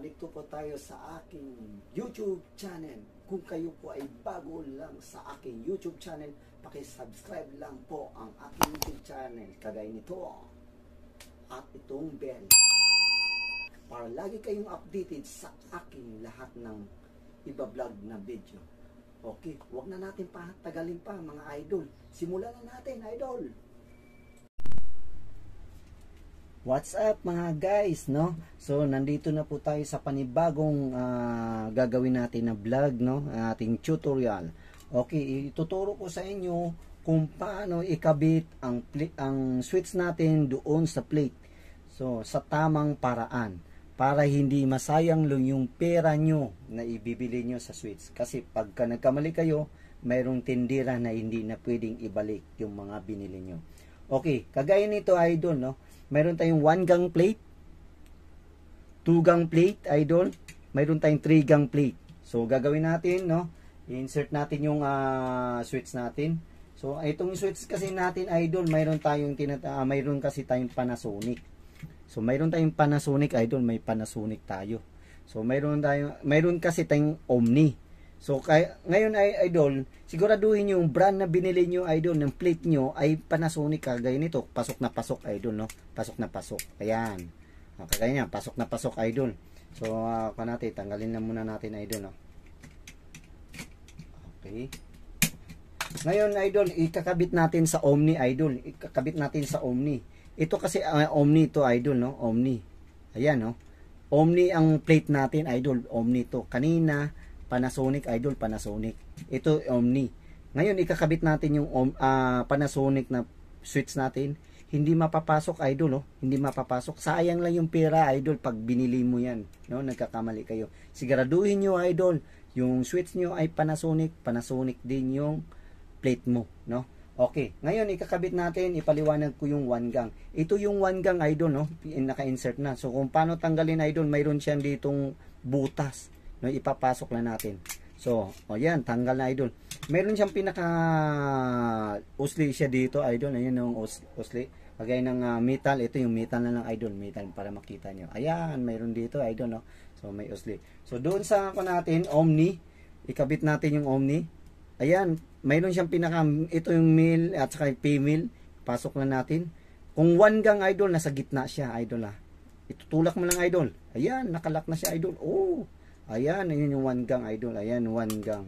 Narito po tayo sa aking YouTube channel. Kung kayo po ay bago lang sa aking YouTube channel, subscribe lang po ang aking YouTube channel. Kagaya nito at itong bell para lagi kayong updated sa aking lahat ng iba vlog na video. Okay, wag na natin patagalin pa mga idol. Simulan na natin, idol! What's up mga guys, no? So nandito na po tayo sa panibagong uh, gagawin natin na vlog, no? Ating tutorial. Okay, ituturo ko sa inyo kung paano ikabit ang ang switch natin doon sa plate. So sa tamang paraan para hindi masayang lang yung pera nyo na ibibili nyo sa switch. Kasi pagka nagkamali kayo, mayroong tindira na hindi na pwedeng ibalik yung mga binili nyo. Okay, kagaya nito idol, no? Meron tayong 1 gang plate, 2 gang plate idol, meron tayong 3 gang plate. So gagawin natin, no? I-insert natin yung uh, switch natin. So itong switch kasi natin idol, meron tayong uh, mayroon kasi tayong Panasonic. So meron tayong Panasonic idol, may Panasonic tayo. So meron tayong meron kasi tayong Omni. So, kay, ngayon ay idol, siguraduhin yung brand na binili nyo idol, ng plate nyo ay Panasonic kagaya nito. Pasok na pasok idol, no? Pasok na pasok. Ayan. Okay, niya, pasok na pasok idol. So, uh, natin, tanggalin na muna natin idol, no? Okay. Ngayon idol, ikakabit natin sa Omni idol. Ikakabit natin sa Omni. Ito kasi uh, Omni to idol, no? Omni. Ayan, no? Omni ang plate natin idol. Omni to. Kanina, Panasonic idol, Panasonic. Ito Omni. Ngayon ikakabit natin yung uh, Panasonic na switch natin. Hindi mapapasok idol, oh. Hindi mapapasok. Sayang lang yung pera idol pag binili mo 'yan, no? Nagkakamali kayo. Siguraduhin niyo idol, yung switch niyo ay Panasonic, Panasonic din yung plate mo, no? Okay, ngayon ikakabit natin, ipaliwanag ko yung one gang. Ito yung one gang idol, no? Naka-insert na. So kung paano tanggalin idol, mayroon siyang ditong butas no, ipapasok na natin. So, o yan, tanggal na idol. Meron siyang pinaka usli siya dito idol. Ayan yung usli. Kagaya ng uh, metal, ito yung metal na lang idol, metal para makita nyo. Ayan, meron dito idol no. So, may usli. So, doon sa ako natin, Omni, ikabit natin yung Omni. Ayan, meron siyang pinaka, ito yung male at saka female. Pasok na natin. Kung one gang idol, nasa gitna siya idol ha. Ah. Itutulak mo lang idol. Ayan, nakalak na siya idol. Oh, Ayan, yun yung one gang idol. Ayan, one gang.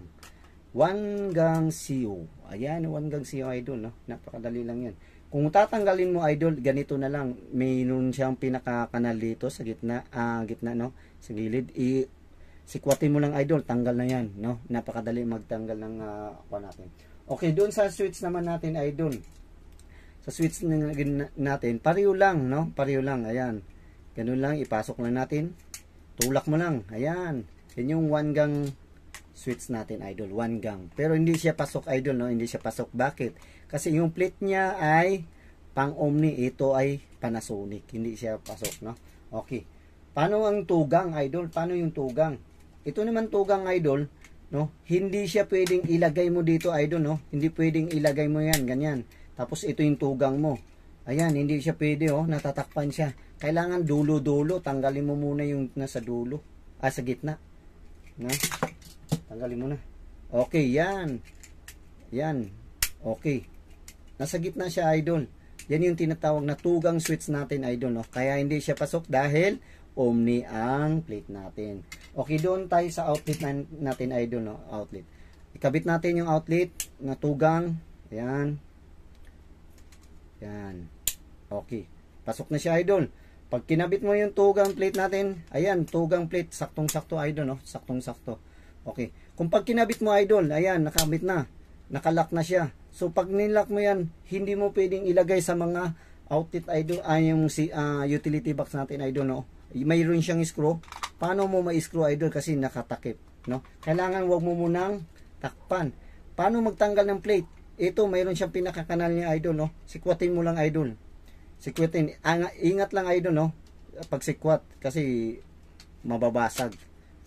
One gang CO. Ayan, one gang CO idol. No? Napakadali lang yan. Kung tatanggalin mo idol, ganito na lang. May nun siyang pinakakanal dito sa gitna, uh, gitna no? Sa gilid. I sikwatin mo lang idol, tanggal na yan. No? Napakadali magtanggal ng uh, natin. Okay, doon sa switch naman natin idol. Sa switch natin, pareho lang. No? Pareho lang. Ayan. Ganun lang, ipasok lang natin tulak mo lang. Ayan. Yan yung one gang switch natin idol, one gang. Pero hindi siya pasok idol, no? Hindi siya pasok. Bakit? Kasi yung plate niya ay pang Omni, ito ay Panasonic. Hindi siya pasok, no? Okay. Paano ang tugang idol? Paano yung tugang? Ito naman tugang idol, no? Hindi siya pwedeng ilagay mo dito idol, no? Hindi pwedeng ilagay mo 'yan, ganyan. Tapos ito yung tugang mo. Ayan, hindi siya pwede oh, natatakpan siya. Kailangan dulo-dulo, tanggalin mo muna yung nasa dulo, ah sa gitna. No? Tanggalin mo na. Okay, yan. Yan. Okay. Nasa gitna siya, idol. Yan yung tinatawag na tugang switch natin, idol. No? Oh. Kaya hindi siya pasok dahil omni ang plate natin. Okay, doon tayo sa outlet natin, idol. No? Oh. Outlet. Ikabit natin yung outlet na tugang. Ayan. Yan. Okay. Pasok na siya idol. Pag kinabit mo yung tugang plate natin, ayan, tugang plate, saktong-sakto idol, no? Saktong-sakto. Okay. Kung pag kinabit mo idol, ayan, nakabit na. Nakalak na siya. So pag nilak mo yan, hindi mo pwedeng ilagay sa mga outlet idol, ay ah, yung si, uh, utility box natin idol, no? Mayroon siyang screw. Paano mo ma-screw idol kasi nakatakip, no? Kailangan wag mo munang takpan. Paano magtanggal ng plate? Ito, mayroon siyang pinakakanal niya idol, no? Sikwatin mo lang idol. Sikwitin. Ang, ah, ingat lang ay idol no. Pag sikwat kasi mababasag.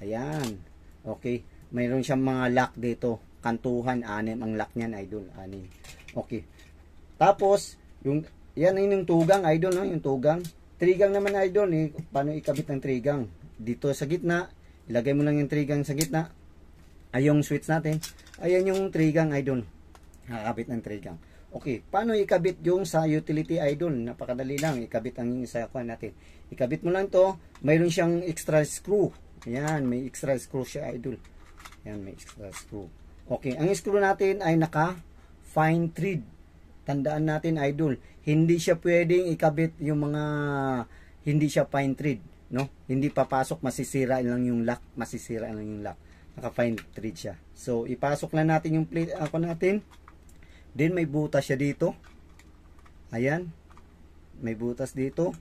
Ayan. Okay. Mayroon siyang mga lock dito. Kantuhan, anim ang lock niyan idol. Anim. Okay. Tapos, yung, yan yung tugang idol no. Yung tugang. Trigang naman idol. Eh, paano ikabit ng trigang? Dito sa gitna. Ilagay mo lang yung trigang sa gitna. Ay yung switch natin. Ayan yung trigang idol. Nakakabit ng trigang. Okay, paano ikabit yung sa utility idol? Napakadali lang, ikabit ang isakuan natin. Ikabit mo lang to, mayroon siyang extra screw. Ayan, may extra screw siya idol. Ayan, may extra screw. Okay, ang screw natin ay naka fine thread. Tandaan natin idol, hindi siya pwedeng ikabit yung mga hindi siya fine thread, no? Hindi papasok, masisira lang yung lock, masisira lang yung lock. Naka fine thread siya. So, ipasok lang natin yung plate ako natin. Then may butas siya dito. Ayan. May butas dito.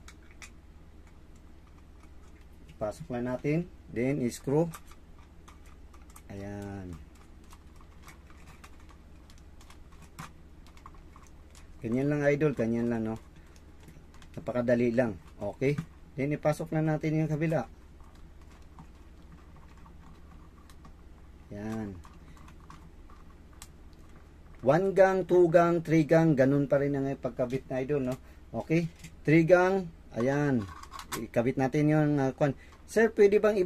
Pasok na natin. Then screw. Ayan. Ganyan lang idol, ganyan lang no. Napakadali lang. Okay. Then ipasok na natin yung kabila. Yan. 1 gang, 2 gang, 3 gang, ganun pa rin ang pagkabit na idol, no? Okay? 3 gang, ayan. Ikabit natin yung uh, ah, kwan. Sir, pwede bang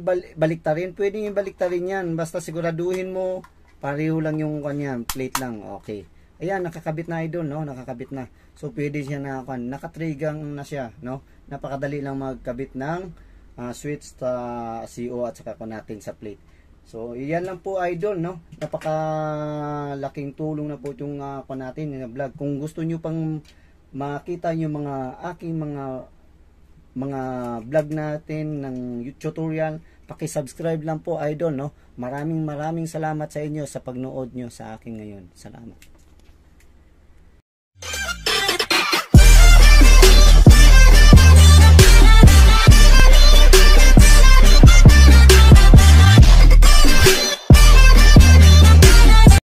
rin? Pwede rin yan. Basta siguraduhin mo, pareho lang yung kwan yan, plate lang. Okay. Ayan, nakakabit na idol, no? Nakakabit na. So, pwede siya na kwan. Nakatrigang na siya, no? Napakadali lang magkabit ng uh, switch sa uh, CO at saka kwan natin sa plate. So, iyan lang po idol, no? Napakalaking tulong na po itong uh, ah, pa natin, yung vlog. Kung gusto nyo pang makita yung mga aking mga mga vlog natin ng tutorial, paki-subscribe lang po idol, no? Maraming maraming salamat sa inyo sa pagnood nyo sa akin ngayon. Salamat.